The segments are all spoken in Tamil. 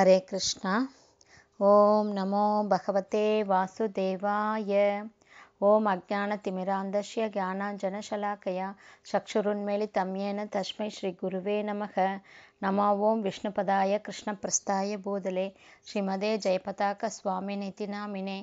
ஹரே கிருஷ்ணா ஓம் நமோ பகவதே வாசுதேவாய ஓம் அஜான திமிராந்தஸ்ய ஜானாஞ்சன சலாக்கயா சக்ஷுருன்மேலி தம்யேன தஸ்மை ஸ்ரீ குருவே நமக नमो विष्णुपदाय कृष्णप्रस्थाय बूधले श्रीमदे जयपताकस्वामिनीति नामिने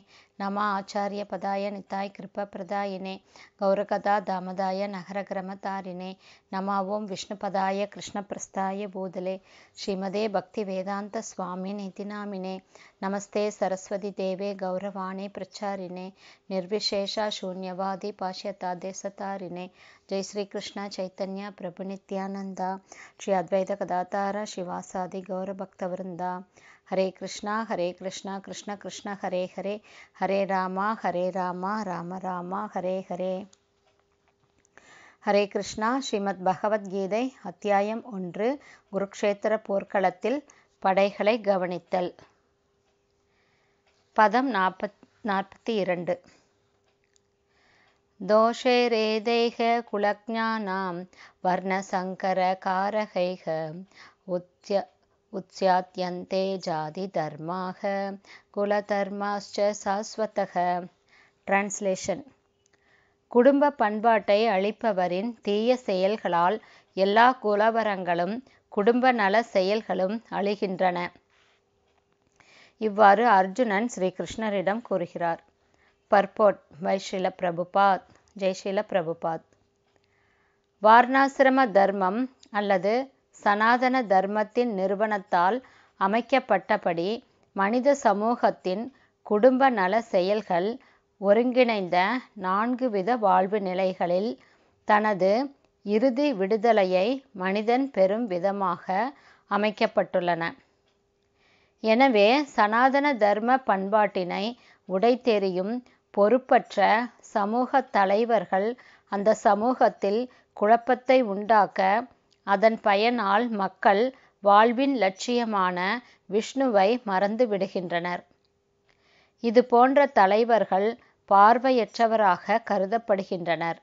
नम आचार्यपदाय निताय कृपप्रदायिने गौरकदा दामदाय नगरग्रमतारिणे नमो ओं विष्णुपदाय कृष्णप्रस्थाय बूदले श्रीमदे भक्तिवेदान्तस्वामिनीति नामिने नमस्ते सरस्वतीदेवे गौरवाणे प्रचारिणे निर्विशेष शून्यवादि पाश्यातादेशतारिणे ஜெய் ஸ்ரீ கிருஷ்ணா சைத்தன்யா பிரபு நித்யானந்தா ஸ்ரீ அத்வைத கதாதார சிவாசாதி கௌரபக்த விருந்தா ஹரே கிருஷ்ணா ஹரே கிருஷ்ணா கிருஷ்ண கிருஷ்ண ஹரே ஹரே ஹரே ராமா ஹரே ராமா ராம ராமா ஹரே ஹரே ஹரே கிருஷ்ணா ஸ்ரீமத் பகவத்கீதை அத்தியாயம் ஒன்று குருக்ஷேத்திர போர்க்களத்தில் படைகளை கவனித்தல் பதம் நாற்பத் நாற்பத்தி இரண்டு காரகைக कुलज्ञानां உச்சாத்தியந்தே ஜாதி தர்மாக குல குலதர்மாஸ்ச சாஸ்வதக டிரான்ஸ்லேஷன் குடும்ப பண்பாட்டை அளிப்பவரின் தீய செயல்களால் எல்லா குலவரங்களும் குடும்ப நல செயல்களும் அழிகின்றன இவ்வாறு அர்ஜுனன் ஸ்ரீகிருஷ்ணரிடம் கூறுகிறார் பர்போட் வைஷில பிரபுபாத் ஜெய்ஷீல பிரபுபாத் வார்ணாசிரம தர்மம் அல்லது சனாதன தர்மத்தின் நிறுவனத்தால் அமைக்கப்பட்டபடி மனித சமூகத்தின் குடும்ப நல செயல்கள் ஒருங்கிணைந்த நான்கு வித வாழ்வு நிலைகளில் தனது இறுதி விடுதலையை மனிதன் பெறும் விதமாக அமைக்கப்பட்டுள்ளன எனவே சனாதன தர்ம பண்பாட்டினை உடைத்தெறியும் பொறுப்பற்ற சமூக தலைவர்கள் அந்த சமூகத்தில் குழப்பத்தை உண்டாக்க அதன் பயனால் மக்கள் வாழ்வின் லட்சியமான விஷ்ணுவை மறந்து விடுகின்றனர் இது போன்ற தலைவர்கள் பார்வையற்றவராக கருதப்படுகின்றனர்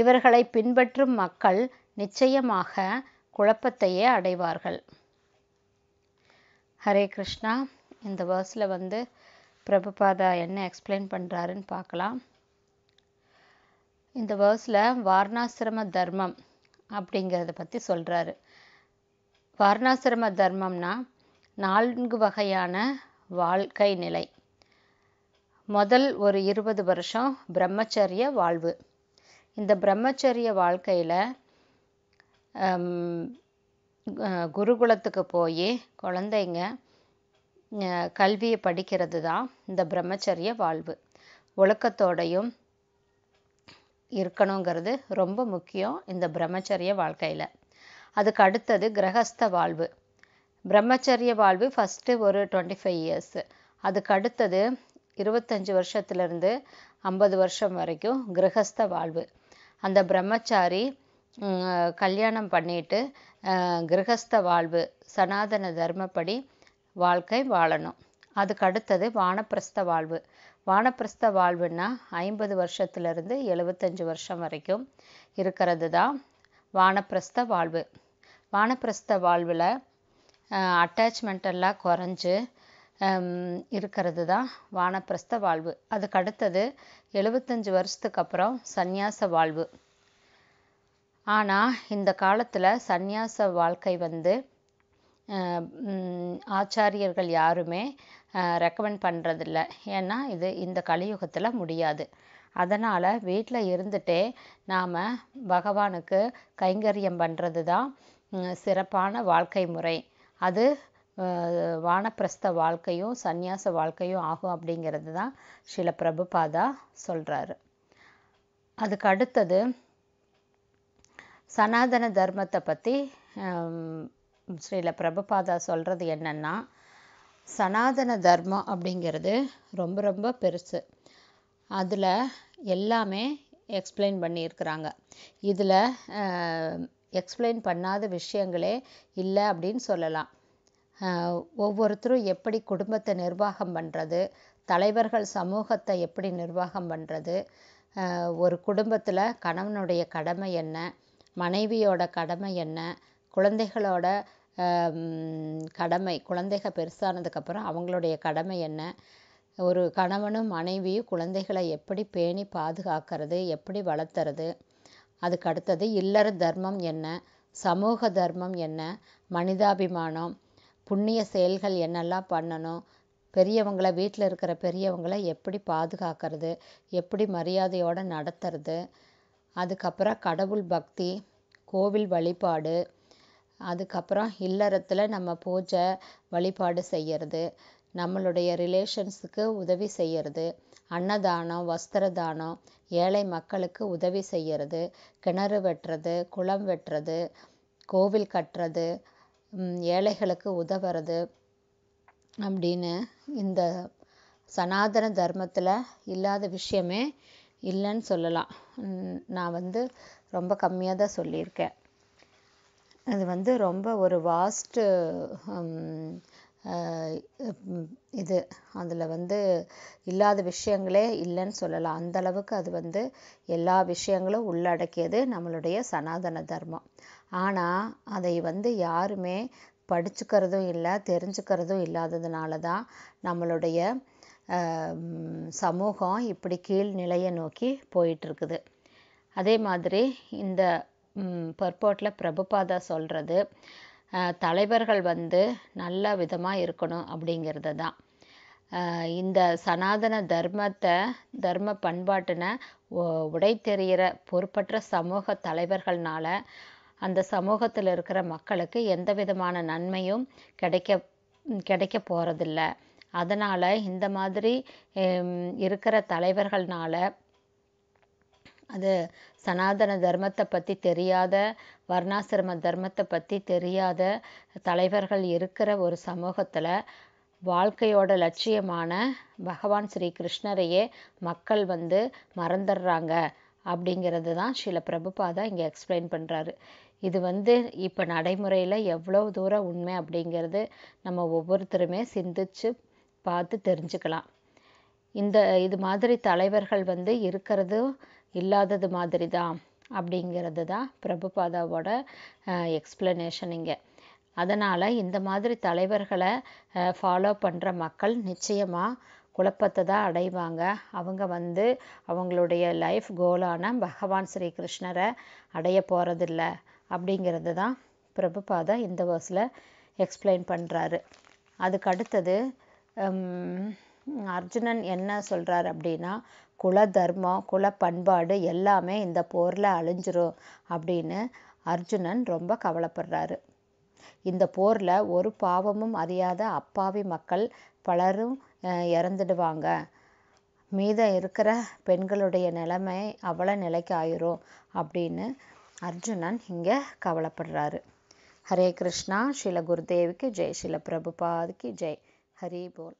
இவர்களை பின்பற்றும் மக்கள் நிச்சயமாக குழப்பத்தையே அடைவார்கள் ஹரே கிருஷ்ணா இந்த வேர்ஸில் வந்து பிரபுபாதா என்ன எக்ஸ்பிளைன் பண்ணுறாருன்னு பார்க்கலாம் இந்த வேர்ஸில் வாரணாசிரம தர்மம் அப்படிங்கிறத பற்றி சொல்கிறாரு வாரணாசிரம தர்மம்னா நான்கு வகையான வாழ்க்கை நிலை முதல் ஒரு இருபது வருஷம் பிரம்மச்சரிய வாழ்வு இந்த பிரம்மச்சரிய வாழ்க்கையில் குருகுலத்துக்கு போய் குழந்தைங்க கல்வியை படிக்கிறது தான் இந்த பிரம்மச்சரிய வாழ்வு ஒழுக்கத்தோடையும் இருக்கணுங்கிறது ரொம்ப முக்கியம் இந்த பிரம்மச்சரிய வாழ்க்கையில் அதுக்கு அடுத்தது கிரகஸ்த வாழ்வு பிரம்மச்சரிய வாழ்வு ஃபஸ்ட்டு ஒரு டுவெண்ட்டி ஃபைவ் இயர்ஸ் அதுக்கு அடுத்தது இருபத்தஞ்சி வருஷத்துலேருந்து ஐம்பது வருஷம் வரைக்கும் கிரகஸ்த வாழ்வு அந்த பிரம்மச்சாரி கல்யாணம் பண்ணிட்டு கிரகஸ்த வாழ்வு சனாதன தர்மப்படி வாழ்க்கை வாழணும் அதுக்கு அடுத்தது வானப்பிரஸ்த வாழ்வு வானப்பிரஸ்த வாழ்வுன்னா ஐம்பது வருஷத்துலேருந்து எழுபத்தஞ்சு வருஷம் வரைக்கும் இருக்கிறது தான் வானப்பிரஸ்த வாழ்வு வானப்பிரஸ்த வாழ்வில் அட்டாச்மெண்ட் எல்லாம் குறைஞ்சு இருக்கிறது தான் வானப்பிரஸ்த வாழ்வு அதுக்கு அடுத்தது எழுபத்தஞ்சு வருஷத்துக்கு அப்புறம் சந்நியாச வாழ்வு ஆனால் இந்த காலத்தில் சந்நியாச வாழ்க்கை வந்து ஆச்சாரியர்கள் யாருமே ரெக்கமெண்ட் பண்ணுறதில்ல ஏன்னா இது இந்த கலியுகத்தில் முடியாது அதனால் வீட்டில் இருந்துகிட்டே நாம் பகவானுக்கு கைங்கரியம் பண்ணுறது தான் சிறப்பான வாழ்க்கை முறை அது வானப்பிரஸ்த வாழ்க்கையும் சந்நியாச வாழ்க்கையும் ஆகும் அப்படிங்கிறது தான் சில பிரபுபாதா சொல்கிறாரு அதுக்கு அடுத்தது சனாதன தர்மத்தை பற்றி ஸ்ரீல பிரபுபாதா சொல்கிறது என்னென்னா சனாதன தர்மம் அப்படிங்கிறது ரொம்ப ரொம்ப பெருசு அதில் எல்லாமே எக்ஸ்பிளைன் பண்ணியிருக்கிறாங்க இதில் எக்ஸ்பிளைன் பண்ணாத விஷயங்களே இல்லை அப்படின்னு சொல்லலாம் ஒவ்வொருத்தரும் எப்படி குடும்பத்தை நிர்வாகம் பண்ணுறது தலைவர்கள் சமூகத்தை எப்படி நிர்வாகம் பண்ணுறது ஒரு குடும்பத்தில் கணவனுடைய கடமை என்ன மனைவியோட கடமை என்ன குழந்தைகளோட கடமை குழந்தைக பெருசானதுக்கப்புறம் அவங்களுடைய கடமை என்ன ஒரு கணவனும் மனைவியும் குழந்தைகளை எப்படி பேணி பாதுகாக்கிறது எப்படி வளர்த்துறது அதுக்கு அடுத்தது இல்லற தர்மம் என்ன சமூக தர்மம் என்ன மனிதாபிமானம் புண்ணிய செயல்கள் என்னெல்லாம் பண்ணணும் பெரியவங்களை வீட்டில் இருக்கிற பெரியவங்களை எப்படி பாதுகாக்கிறது எப்படி மரியாதையோடு நடத்துறது அதுக்கப்புறம் கடவுள் பக்தி கோவில் வழிபாடு அதுக்கப்புறம் இல்லறத்தில் நம்ம பூஜை வழிபாடு செய்கிறது நம்மளுடைய ரிலேஷன்ஸுக்கு உதவி செய்கிறது அன்னதானம் வஸ்திர தானம் ஏழை மக்களுக்கு உதவி செய்கிறது கிணறு வெட்டுறது குளம் வெட்டுறது கோவில் கட்டுறது ஏழைகளுக்கு உதவுறது அப்படின்னு இந்த சனாதன தர்மத்தில் இல்லாத விஷயமே இல்லைன்னு சொல்லலாம் நான் வந்து ரொம்ப கம்மியாக தான் சொல்லியிருக்கேன் அது வந்து ரொம்ப ஒரு வாஸ்ட்டு இது அதில் வந்து இல்லாத விஷயங்களே இல்லைன்னு சொல்லலாம் அந்த அளவுக்கு அது வந்து எல்லா விஷயங்களும் உள்ளடக்கியது நம்மளுடைய சனாதன தர்மம் ஆனால் அதை வந்து யாருமே படிச்சுக்கிறதும் இல்லை தெரிஞ்சுக்கிறதும் இல்லாததுனால தான் நம்மளுடைய சமூகம் இப்படி கீழ்நிலையை நோக்கி போயிட்டிருக்குது அதே மாதிரி இந்த பர்பாட்டில் பிரபுபாதா சொல்கிறது தலைவர்கள் வந்து நல்ல விதமாக இருக்கணும் அப்படிங்கிறது தான் இந்த சனாதன தர்மத்தை தர்ம பண்பாட்டினை உடை தெரிகிற பொறுப்பற்ற சமூக தலைவர்கள்னால அந்த சமூகத்தில் இருக்கிற மக்களுக்கு எந்த விதமான நன்மையும் கிடைக்க கிடைக்க போகிறதில்ல அதனால் இந்த மாதிரி இருக்கிற தலைவர்கள்னால அது சனாதன தர்மத்தை பற்றி தெரியாத வர்ணாசிரம தர்மத்தை பற்றி தெரியாத தலைவர்கள் இருக்கிற ஒரு சமூகத்தில் வாழ்க்கையோட லட்சியமான பகவான் ஸ்ரீ கிருஷ்ணரையே மக்கள் வந்து மறந்துடுறாங்க அப்படிங்கிறது தான் சில பிரபுபாதா இங்கே எக்ஸ்பிளைன் பண்ணுறாரு இது வந்து இப்போ நடைமுறையில் எவ்வளோ தூரம் உண்மை அப்படிங்கிறது நம்ம ஒவ்வொருத்தருமே சிந்திச்சு பார்த்து தெரிஞ்சுக்கலாம் இந்த இது மாதிரி தலைவர்கள் வந்து இருக்கிறதும் இல்லாதது மாதிரி தான் அப்படிங்கிறது தான் பிரபுபாதாவோட எக்ஸ்பிளனேஷன் இங்கே அதனால் இந்த மாதிரி தலைவர்களை ஃபாலோ பண்ணுற மக்கள் நிச்சயமாக குழப்பத்தை தான் அடைவாங்க அவங்க வந்து அவங்களுடைய லைஃப் கோலான பகவான் ஸ்ரீ கிருஷ்ணரை அடைய போகிறதில்ல அப்படிங்கிறது தான் பிரபுபாதா இந்த வேர்ஸில் எக்ஸ்பிளைன் பண்ணுறாரு அதுக்கு அடுத்தது அர்ஜுனன் என்ன சொல்கிறார் அப்படின்னா குல தர்மம் குல பண்பாடு எல்லாமே இந்த போரில் அழிஞ்சிரும் அப்படின்னு அர்ஜுனன் ரொம்ப கவலைப்படுறாரு இந்த போரில் ஒரு பாவமும் அறியாத அப்பாவி மக்கள் பலரும் இறந்துடுவாங்க மீதம் இருக்கிற பெண்களுடைய நிலைமை அவ்வளோ நிலைக்கு ஆயிரும் அப்படின்னு அர்ஜுனன் இங்கே கவலைப்படுறாரு ஹரே கிருஷ்ணா ஸ்ரீல குருதேவிக்கு ஜெய் ஸ்ரீல பிரபுபாதுக்கு ஜெய் ஹரி போல்